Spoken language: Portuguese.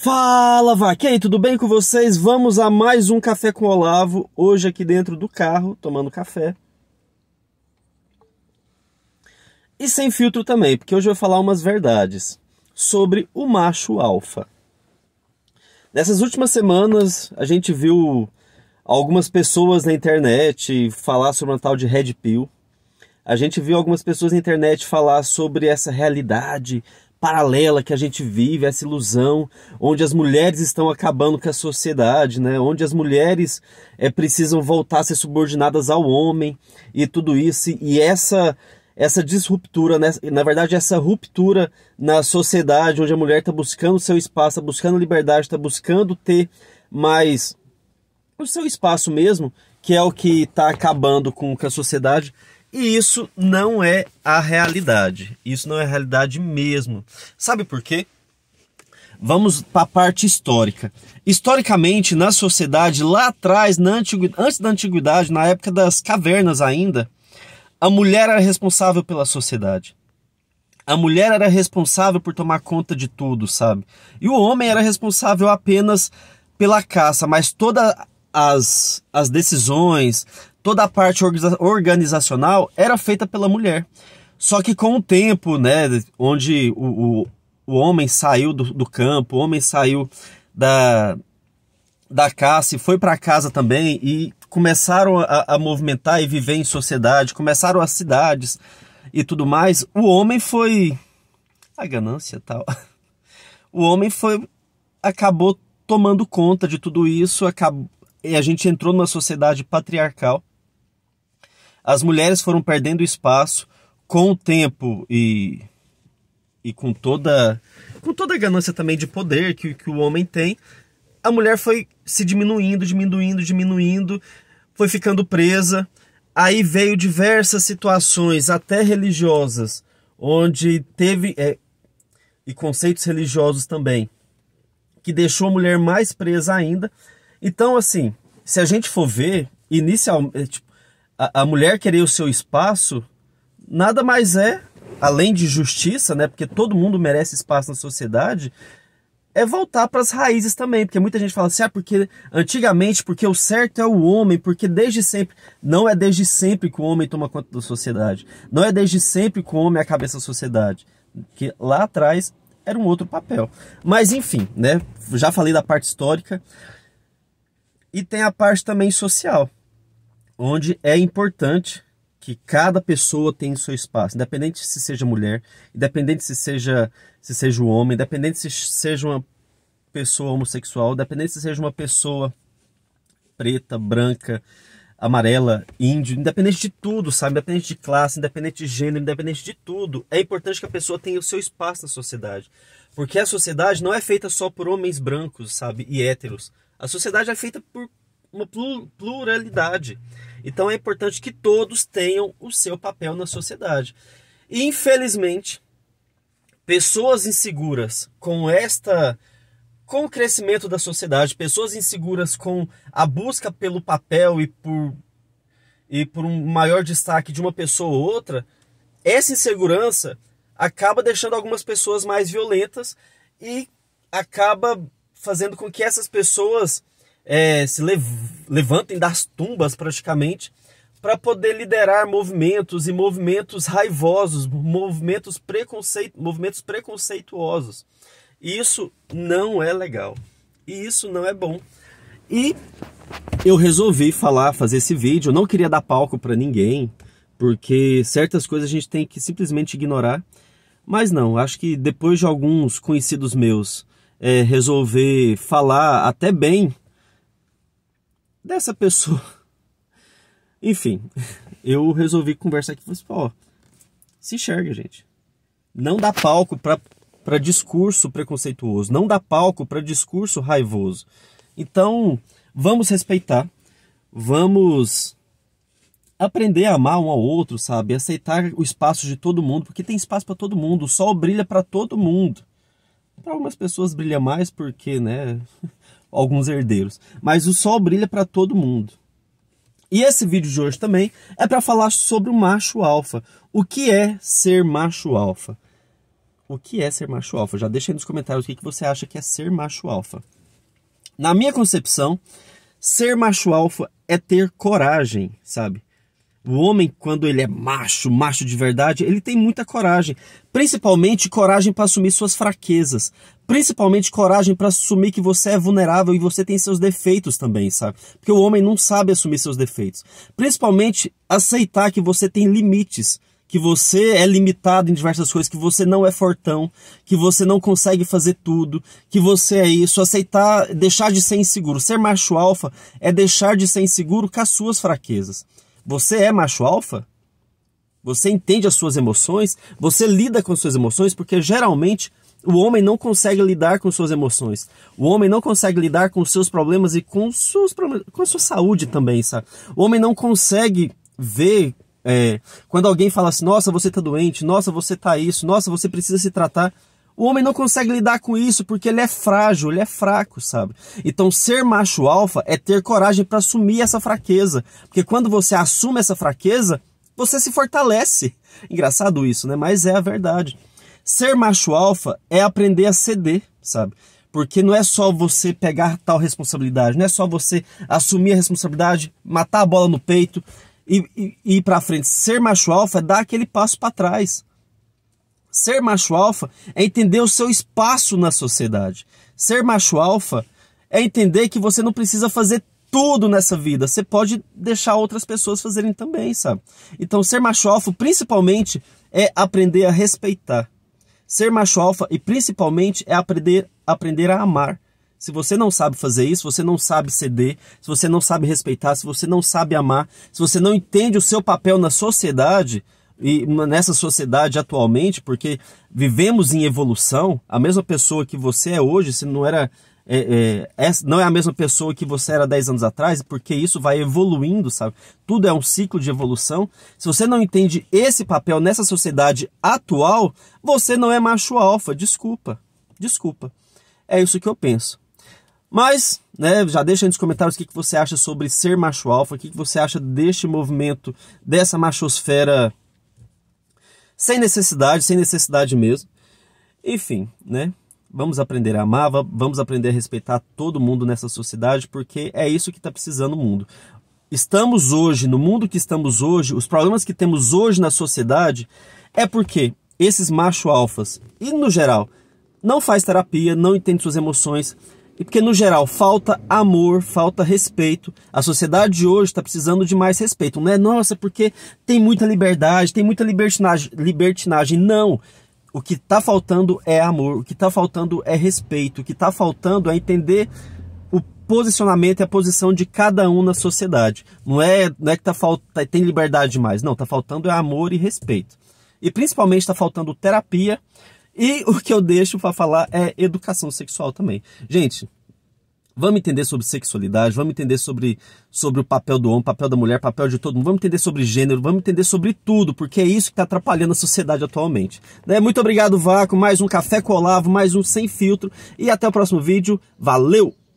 Fala, Vac! aí, tudo bem com vocês? Vamos a mais um Café com Olavo, hoje aqui dentro do carro, tomando café. E sem filtro também, porque hoje eu vou falar umas verdades sobre o macho alfa. Nessas últimas semanas, a gente viu algumas pessoas na internet falar sobre uma tal de Red Pill. A gente viu algumas pessoas na internet falar sobre essa realidade paralela que a gente vive, essa ilusão onde as mulheres estão acabando com a sociedade, né? onde as mulheres é, precisam voltar a ser subordinadas ao homem e tudo isso. E essa essa disruptura, né? na verdade, essa ruptura na sociedade onde a mulher está buscando seu espaço, está buscando liberdade, está buscando ter mais o seu espaço mesmo, que é o que está acabando com, com a sociedade. E isso não é a realidade. Isso não é a realidade mesmo. Sabe por quê? Vamos para a parte histórica. Historicamente, na sociedade, lá atrás, na antes da antiguidade, na época das cavernas ainda, a mulher era responsável pela sociedade. A mulher era responsável por tomar conta de tudo, sabe? E o homem era responsável apenas pela caça, mas toda as, as decisões, toda a parte organizacional era feita pela mulher. Só que com o tempo, né, onde o, o, o homem saiu do, do campo, o homem saiu da, da caça e foi para casa também e começaram a, a, movimentar e viver em sociedade, começaram as cidades e tudo mais, o homem foi a ganância tal. O homem foi acabou tomando conta de tudo isso, acabou e a gente entrou numa sociedade patriarcal. As mulheres foram perdendo espaço com o tempo e e com toda com toda a ganância também de poder que, que o homem tem, a mulher foi se diminuindo, diminuindo, diminuindo, foi ficando presa. Aí veio diversas situações, até religiosas, onde teve é, e conceitos religiosos também, que deixou a mulher mais presa ainda. Então, assim, se a gente for ver, inicialmente, é, tipo, a, a mulher querer o seu espaço nada mais é, além de justiça, né? Porque todo mundo merece espaço na sociedade, é voltar para as raízes também, porque muita gente fala assim, ah, porque antigamente, porque o certo é o homem, porque desde sempre, não é desde sempre que o homem toma conta da sociedade, não é desde sempre que o homem é a cabeça da sociedade, que lá atrás era um outro papel. Mas enfim, né? Já falei da parte histórica. E tem a parte também social, onde é importante que cada pessoa tenha seu espaço, independente se seja mulher, independente se seja se seja um homem, independente se seja uma pessoa homossexual, independente se seja uma pessoa preta, branca, amarela, índio, independente de tudo, sabe? Independente de classe, independente de gênero, independente de tudo, é importante que a pessoa tenha o seu espaço na sociedade. Porque a sociedade não é feita só por homens brancos, sabe? E héteros. A sociedade é feita por uma pluralidade. Então é importante que todos tenham o seu papel na sociedade. E, infelizmente, pessoas inseguras com esta com o crescimento da sociedade, pessoas inseguras com a busca pelo papel e por e por um maior destaque de uma pessoa ou outra, essa insegurança acaba deixando algumas pessoas mais violentas e acaba fazendo com que essas pessoas é, se lev levantem das tumbas praticamente para poder liderar movimentos e movimentos raivosos, movimentos, preconceito, movimentos preconceituosos. Isso não é legal. E isso não é bom. E eu resolvi falar, fazer esse vídeo. Eu não queria dar palco para ninguém, porque certas coisas a gente tem que simplesmente ignorar. Mas não, acho que depois de alguns conhecidos meus é, resolver falar até bem dessa pessoa. Enfim, eu resolvi conversar aqui com você. Ó, se enxerga, gente. Não dá palco para discurso preconceituoso. Não dá palco para discurso raivoso. Então, vamos respeitar. Vamos aprender a amar um ao outro, sabe? Aceitar o espaço de todo mundo, porque tem espaço para todo mundo. O sol brilha para todo mundo. Para algumas pessoas brilha mais porque, né, alguns herdeiros. Mas o sol brilha para todo mundo. E esse vídeo de hoje também é para falar sobre o macho alfa. O que é ser macho alfa? O que é ser macho alfa? Já deixa aí nos comentários o que, que você acha que é ser macho alfa. Na minha concepção, ser macho alfa é ter coragem, sabe? O homem, quando ele é macho, macho de verdade, ele tem muita coragem. Principalmente coragem para assumir suas fraquezas. Principalmente coragem para assumir que você é vulnerável e você tem seus defeitos também, sabe? Porque o homem não sabe assumir seus defeitos. Principalmente aceitar que você tem limites que você é limitado em diversas coisas, que você não é fortão, que você não consegue fazer tudo, que você é isso, aceitar, deixar de ser inseguro. Ser macho alfa é deixar de ser inseguro com as suas fraquezas. Você é macho alfa? Você entende as suas emoções? Você lida com suas emoções? Porque geralmente o homem não consegue lidar com suas emoções. O homem não consegue lidar com seus problemas e com, seus, com a sua saúde também, sabe? O homem não consegue ver é, quando alguém fala assim: nossa, você tá doente, nossa, você tá isso, nossa, você precisa se tratar. O homem não consegue lidar com isso porque ele é frágil, ele é fraco, sabe? Então, ser macho alfa é ter coragem para assumir essa fraqueza. Porque quando você assume essa fraqueza, você se fortalece. Engraçado isso, né? Mas é a verdade. Ser macho alfa é aprender a ceder, sabe? Porque não é só você pegar tal responsabilidade, não é só você assumir a responsabilidade, matar a bola no peito e, e, e ir para frente. Ser macho alfa é dar aquele passo para trás. Ser macho alfa é entender o seu espaço na sociedade. Ser macho alfa é entender que você não precisa fazer tudo nessa vida. Você pode deixar outras pessoas fazerem também, sabe? Então, ser macho alfa, principalmente, é aprender a respeitar. Ser macho alfa e principalmente é aprender, aprender a amar. Se você não sabe fazer isso, você não sabe ceder, se você não sabe respeitar, se você não sabe amar, se você não entende o seu papel na sociedade, e nessa sociedade atualmente, porque vivemos em evolução, a mesma pessoa que você é hoje, se não era é, é, não é a mesma pessoa que você era 10 anos atrás, porque isso vai evoluindo, sabe? Tudo é um ciclo de evolução. Se você não entende esse papel nessa sociedade atual, você não é macho alfa, desculpa. Desculpa. É isso que eu penso. Mas, né, já deixa aí nos comentários o que, que você acha sobre ser macho alfa, o que, que você acha deste movimento, dessa machosfera sem necessidade, sem necessidade mesmo. Enfim, né? Vamos aprender a amar, vamos aprender a respeitar todo mundo nessa sociedade, porque é isso que está precisando o mundo. Estamos hoje, no mundo que estamos hoje, os problemas que temos hoje na sociedade é porque esses macho alfas, e no geral, não faz terapia, não entende suas emoções, e porque, no geral, falta amor, falta respeito. A sociedade de hoje está precisando de mais respeito. Não é, nossa, porque tem muita liberdade, tem muita libertinagem. libertinagem. Não. O que está faltando é amor, o que está faltando é respeito, o que está faltando é entender o posicionamento e a posição de cada um na sociedade. Não é, não é que tá falta, tá, tem liberdade demais, não, está faltando é amor e respeito. E principalmente está faltando terapia, e o que eu deixo para falar é educação sexual também. Gente, vamos entender sobre sexualidade, vamos entender sobre, sobre o papel do homem, papel da mulher, papel de todo mundo, vamos entender sobre gênero, vamos entender sobre tudo, porque é isso que está atrapalhando a sociedade atualmente. Né? Muito obrigado, Vácuo, mais um Café com mais um Sem Filtro, e até o próximo vídeo. Valeu!